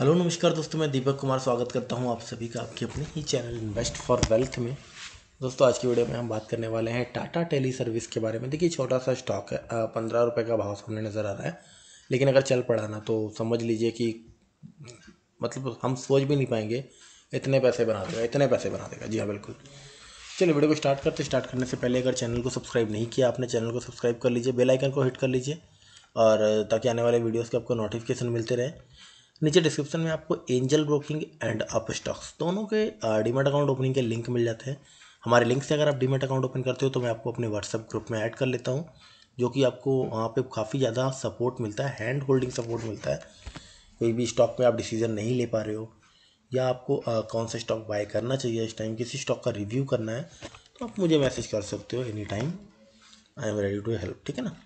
hello नमस्कार दोस्तों मैं दीपक कुमार स्वागत करता हूं आप सभी का आपके अपने ही चैनल इन्वेस्ट फॉर वेल्थ में दोस्तों आज की वीडियो में हम बात करने वाले हैं टाटा टेली सर्विस के बारे में देखिए छोटा सा स्टॉक है पंद्रह रुपये का भाव सामने नज़र आ रहा है लेकिन अगर चल पड़ा ना तो समझ लीजिए कि मतलब हम सोच भी नहीं पाएंगे इतने पैसे बना देगा इतने पैसे बना देगा जी हाँ बिल्कुल चलिए वीडियो को स्टार्ट करते स्टार्ट करने से पहले अगर चैनल को सब्सक्राइब नहीं किया आपने चैनल को सब्सक्राइब कर लीजिए बेलाइकन को हिट कर लीजिए और ताकि आने वाले वीडियोज़ के आपको नोटिफिकेशन मिलते रहे नीचे डिस्क्रिप्शन में आपको Angel Broking and Upstox दोनों के डीमेट अकाउंट ओपनिंग के लिंक मिल जाते हैं हमारे लिंक से अगर आप डीमेट अकाउंट ओपन करते हो तो मैं आपको अपने व्हाट्सअप ग्रुप में ऐड कर लेता हूँ जो कि आपको वहाँ पे काफ़ी ज़्यादा सपोर्ट मिलता है हैंड होल्डिंग सपोर्ट मिलता है कोई भी स्टॉक में आप डिसीजन नहीं ले पा रहे हो या आपको आ, कौन सा स्टॉक बाय करना चाहिए इस टाइम किसी स्टॉक का रिव्यू करना है तो आप मुझे मैसेज कर सकते हो any time I am ready to help ठीक है ना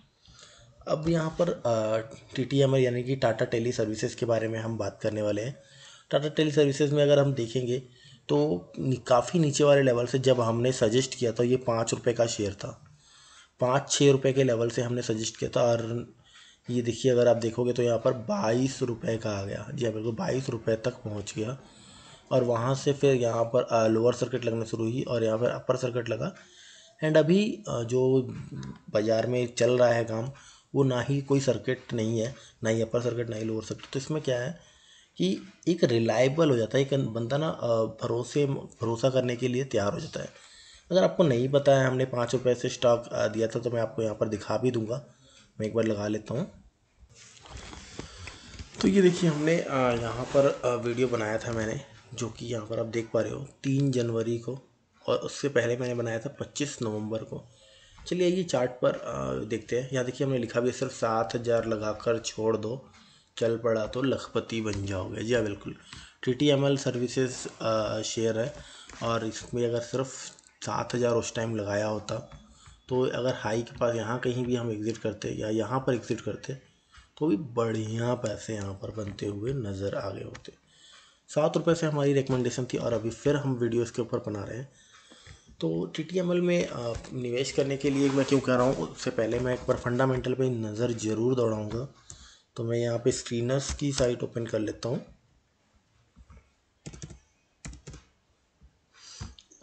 अब यहाँ पर टी टी एम आई यानी कि टाटा टेली सर्विसेज़ के बारे में हम बात करने वाले हैं टाटा टेली सर्विसेज़ में अगर हम देखेंगे तो काफ़ी नीचे वाले लेवल से जब हमने सजेस्ट किया था ये पाँच रुपये का शेयर था पाँच छः रुपये के लेवल से हमने सजेस्ट किया था और ये देखिए अगर आप देखोगे तो यहाँ पर बाईस रुपये का आ गया जी हाँ, बिल्कुल बाईस रुपये तक पहुँच गया और वहाँ से फिर यहाँ पर लोअर सर्किट लगना शुरू हुई और यहाँ पर अपर सर्किट लगा एंड अभी जो बाज़ार में चल रहा है काम वो ना ही कोई सर्किट नहीं है ना ही अपर सर्किट ना ही लोअर सर्किट तो इसमें क्या है कि एक रिलायबल हो जाता है एक बंदा ना भरोसे भरोसा करने के लिए तैयार हो जाता है अगर आपको नहीं पता है हमने पाँच रुपये से स्टॉक दिया था तो मैं आपको यहाँ पर दिखा भी दूँगा मैं एक बार लगा लेता हूँ तो ये देखिए हमने यहाँ पर वीडियो बनाया था मैंने जो कि यहाँ पर आप देख पा रहे हो तीन जनवरी को और उससे पहले मैंने बनाया था पच्चीस नवंबर को चलिए ये चार्ट पर देखते हैं यहाँ देखिए हमने लिखा भी सिर्फ सात हज़ार लगा कर छोड़ दो चल पड़ा तो लखपति बन जाओगे जी हाँ बिल्कुल T T M L services share है और इसमें अगर सिर्फ सात हज़ार उस टाइम लगाया होता तो अगर हाई के पास यहाँ कहीं भी हम एग्ज़िट करते या यहाँ पर एग्ज़िट करते तो भी बढ़िया पैसे यहाँ पर बनते हुए नज़र आ गए होते सात रुपये से हमारी रिकमेंडेशन थी और अभी फिर हम वीडियोस के ऊपर बना रहे हैं तो टी टी एम एल में निवेश करने के लिए मैं क्यों कह रहा हूँ उससे पहले मैं एक बार फंडामेंटल पे नज़र ज़रूर दौड़ाऊँगा तो मैं यहाँ पे स्क्रीनर्स की साइट ओपन कर लेता हूँ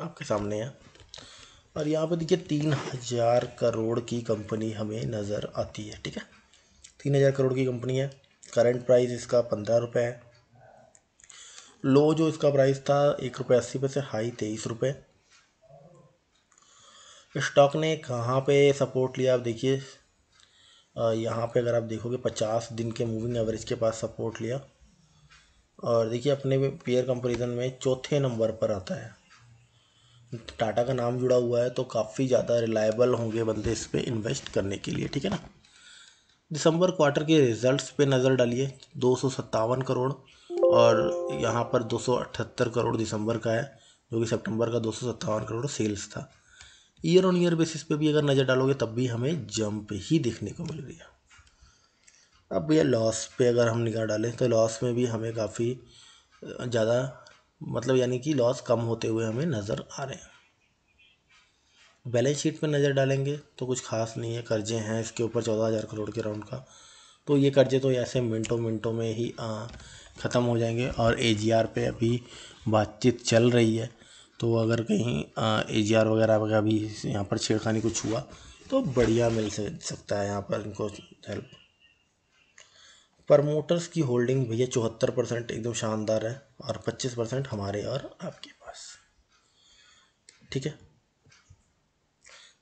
आपके सामने है और यहाँ पे देखिए तीन हज़ार करोड़ की कंपनी हमें नज़र आती है ठीक है तीन हज़ार करोड़ की कंपनी है करंट प्राइस इसका पंद्रह रुपये है लो जो इसका प्राइस था एक रुपये अस्सी पैसे हाई तेईस रुपये स्टॉक ने कहाँ पे सपोर्ट लिया आप देखिए यहाँ पे अगर आप देखोगे पचास दिन के मूविंग एवरेज के पास सपोर्ट लिया और देखिए अपने पेयर कंपैरिजन में चौथे नंबर पर आता है टाटा का नाम जुड़ा हुआ है तो काफ़ी ज़्यादा रिलायबल होंगे बंदे इस पर इन्वेस्ट करने के लिए ठीक है ना दिसंबर क्वार्टर के रिजल्ट्स पे नज़र डालिए दो करोड़ और यहाँ पर 278 करोड़ दिसंबर का है जो कि सितंबर का दो करोड़ सेल्स था ईयर ऑन ईयर बेसिस पे भी अगर नज़र डालोगे तब भी हमें जंप ही देखने को मिल रही है अब भैया लॉस पे अगर हम निगाह डालें तो लॉस में भी हमें काफ़ी ज़्यादा मतलब यानी कि लॉस कम होते हुए हमें नज़र आ रहे हैं बैलेंस शीट पे नज़र डालेंगे तो कुछ खास नहीं है कर्जे हैं इसके ऊपर चौदह हज़ार करोड़ के राउंड का तो ये कर्जे तो ऐसे मिनटों मिनटों में ही ख़त्म हो जाएंगे और ए पे अभी बातचीत चल रही है तो अगर कहीं ए जी आर वगैरह वगैरह भी यहाँ पर छेड़खानी कुछ हुआ तो बढ़िया मिल सकता है यहाँ पर इनको हेल्प प्रमोटर्स की होल्डिंग भैया चौहत्तर परसेंट एकदम शानदार है और पच्चीस परसेंट हमारे और आपके पास ठीक है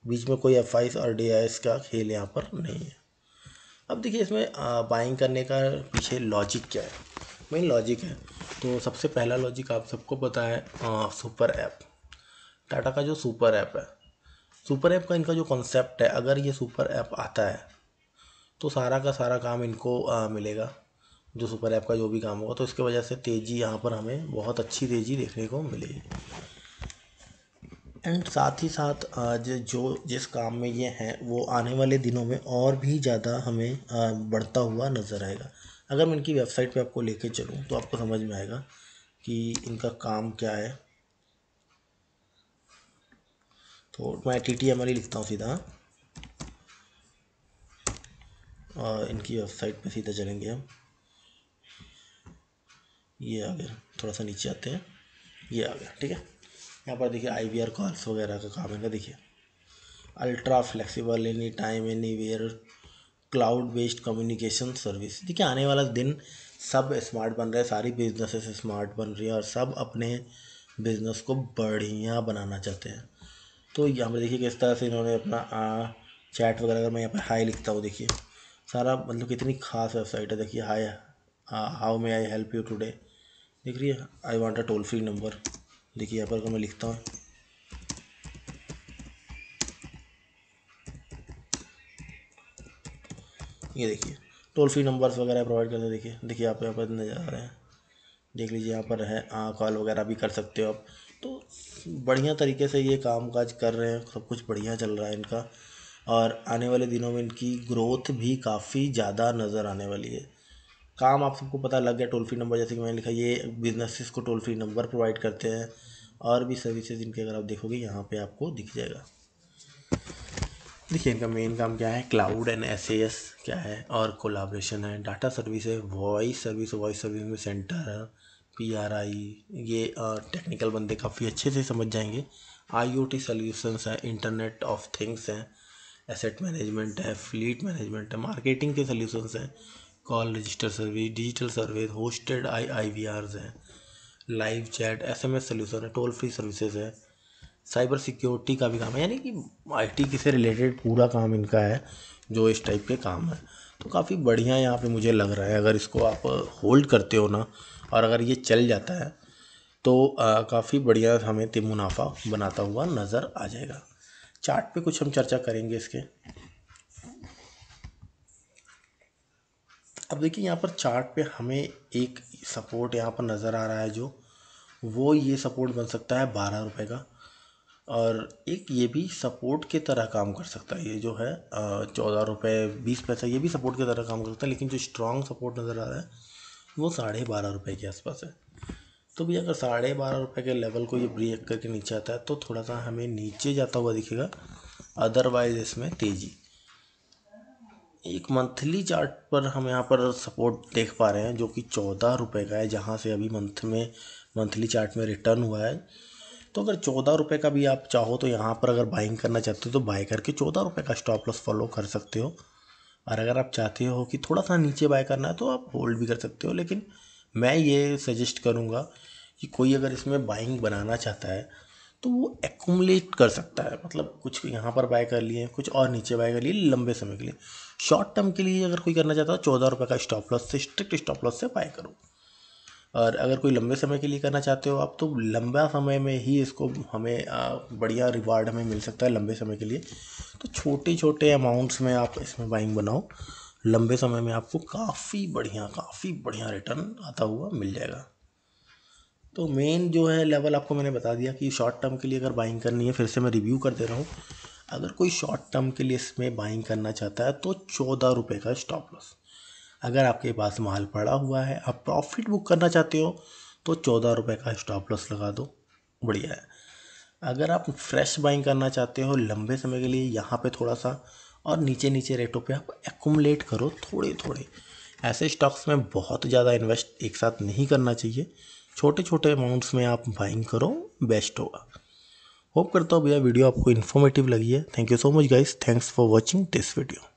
बीच में कोई एफ और डी का खेल यहाँ पर नहीं है अब देखिए इसमें बाइंग करने का पीछे लॉजिक क्या है मेन लॉजिक है तो सबसे पहला लॉजिक आप सबको पता है सुपर ऐप टाटा का जो सुपर ऐप है सुपर ऐप का इनका जो कॉन्सेप्ट है अगर ये सुपर ऐप आता है तो सारा का सारा काम इनको आ, मिलेगा जो सुपर ऐप का जो भी काम होगा तो इसके वजह से तेज़ी यहाँ पर हमें बहुत अच्छी तेज़ी देखने को मिलेगी एंड साथ ही साथ जो जिस काम में ये हैं वो आने वाले दिनों में और भी ज़्यादा हमें बढ़ता हुआ नज़र आएगा अगर मैं इनकी वेबसाइट पे आपको लेके चलूँ तो आपको समझ में आएगा कि इनका काम क्या है तो मैं टी टी एम एल ही लिखता हूँ सीधा और इनकी वेबसाइट पे सीधा चलेंगे हम ये आ गया थोड़ा सा नीचे आते हैं ये आ गया ठीक है यहाँ पर देखिए आई वी आर कॉल्स वगैरह का काम है देखिए ultra flexible any time anywhere cloud based communication service देखिए आने वाला दिन सब स्मार्ट बन रहा है सारी बिजनेसेस स्मार्ट बन रही है और सब अपने बिजनेस को बढ़िया बनाना चाहते हैं तो यहाँ पर देखिए किस तरह से इन्होंने अपना आ, चैट वगैरह अगर मैं यहाँ पर हाई लिखता हूँ देखिए सारा मतलब कितनी खास वेबसाइट है देखिए hi how may I help you today देख रही है I want a toll free number देखिए यहाँ पर मैं लिखता हूँ ये देखिए टोल फ्री नंबर्स वगैरह प्रोवाइड करते हैं देखिए देखिए आप यहाँ पर नज़र आ रहे हैं देख लीजिए यहाँ पर है कॉल वगैरह भी कर सकते हो आप तो बढ़िया तरीके से ये काम काज कर रहे हैं सब कुछ बढ़िया चल रहा है इनका और आने वाले दिनों में इनकी ग्रोथ भी काफ़ी ज़्यादा नज़र आने वाली है काम आप सबको पता लग गया टोल फ्री नंबर जैसे कि मैंने लिखा ये बिजनेसिस को टोल फ्री नंबर प्रोवाइड करते हैं और भी सर्विसेज इनके अगर आप देखोगे यहाँ पे आपको दिख जाएगा देखिए इनका मेन काम क्या है क्लाउड एंड एस एस क्या है और कोलाब्रेशन है डाटा सर्विस है वॉइस सर्विस वॉइस सर्विस में सेंटर है पी आर आई ये टेक्निकल बंदे काफ़ी अच्छे से समझ जाएंगे आई ओ टी सॉल्यूशंस है इंटरनेट ऑफ थिंग्स हैं एसेट मैनेजमेंट है फ्लीट मैनेजमेंट है मार्केटिंग के सोल्यूशन हैं call register service digital service hosted I I V R हैं live chat S M S solution है टोल फ्री सर्विसेज है cyber security का भी काम है यानी कि आईटी से रिलेटेड पूरा काम इनका है जो इस टाइप के काम है तो काफ़ी बढ़िया यहाँ पे मुझे लग रहा है अगर इसको आप होल्ड करते हो ना और अगर ये चल जाता है तो काफ़ी बढ़िया हमें ते मुनाफा बनाता हुआ नज़र आ जाएगा चार्ट पे कुछ हम चर्चा करेंगे इसके अब देखिए यहाँ पर चार्ट पे हमें एक सपोर्ट यहाँ पर नज़र आ रहा है जो वो ये सपोर्ट बन सकता है बारह रुपये का और एक ये भी सपोर्ट की तरह काम कर सकता है ये जो है चौदह रुपये बीस पैसा ये भी सपोर्ट की तरह काम कर सकता है लेकिन जो स्ट्रॉन्ग सपोर्ट नज़र आ रहा है वो साढ़े बारह रुपये के आसपास है तो भी अगर साढ़े बारह रुपये के लेवल को ये ब्रेक करके नीचे आता है तो थोड़ा सा हमें नीचे जाता हुआ दिखेगा अदरवाइज इसमें तेज़ी एक मंथली चार्ट पर हम यहाँ पर सपोर्ट देख पा रहे हैं जो कि चौदह रुपये का है जहाँ से अभी मंथ में मंथली चार्ट में रिटर्न हुआ है तो अगर चौदह रुपये का भी आप चाहो तो यहाँ पर अगर बाइंग करना चाहते हो तो बाय करके चौदह रुपये का स्टॉप लॉस फॉलो कर सकते हो और अगर आप चाहते हो कि थोड़ा सा नीचे बाय करना है तो आप होल्ड भी कर सकते हो लेकिन मैं ये सजेस्ट करूँगा कि कोई अगर इसमें बाइंग बनाना चाहता है तो वो एकमुलेट कर सकता है मतलब कुछ यहाँ पर बाय कर लिए कुछ और नीचे बाय कर लिए लंबे समय के लिए शॉर्ट टर्म के लिए अगर कोई करना चाहता है तो चौदह रुपये का स्टॉप लॉस से स्ट्रिक्ट स्टॉप लॉस से बाय करूँ और अगर कोई लंबे समय के लिए करना चाहते हो आप तो लंबा समय में ही इसको हमें बढ़िया रिवार्ड हमें मिल सकता है लंबे समय के लिए तो छोटे छोटे अमाउंट्स में आप इसमें बाइंग बनाओ लंबे समय में आपको काफ़ी बढ़िया काफ़ी बढ़िया रिटर्न आता हुआ मिल जाएगा तो मेन जो है लेवल आपको मैंने बता दिया कि शॉर्ट टर्म के लिए अगर बाइंग करनी है फिर से मैं रिव्यू कर दे रहा हूँ अगर कोई शॉर्ट टर्म के लिए इसमें बाइंग करना चाहता है तो चौदह रुपये का स्टॉप लॉस अगर आपके पास माल पड़ा हुआ है आप प्रॉफिट बुक करना चाहते हो तो चौदह रुपये का स्टॉप लॉस लगा दो बढ़िया है अगर आप फ्रेश बाइंग करना चाहते हो लंबे समय के लिए यहाँ पे थोड़ा सा और नीचे नीचे रेटों पे आप एकुमलेट करो थोड़े थोड़े ऐसे स्टॉक्स में बहुत ज़्यादा इन्वेस्ट एक साथ नहीं करना चाहिए छोटे छोटे अमाउंट्स में आप बाइंग करो बेस्ट होगा होप करता हूँ भैया वीडियो आपको इन्फॉर्मेटिव लगी है thank you so much guys thanks for watching this video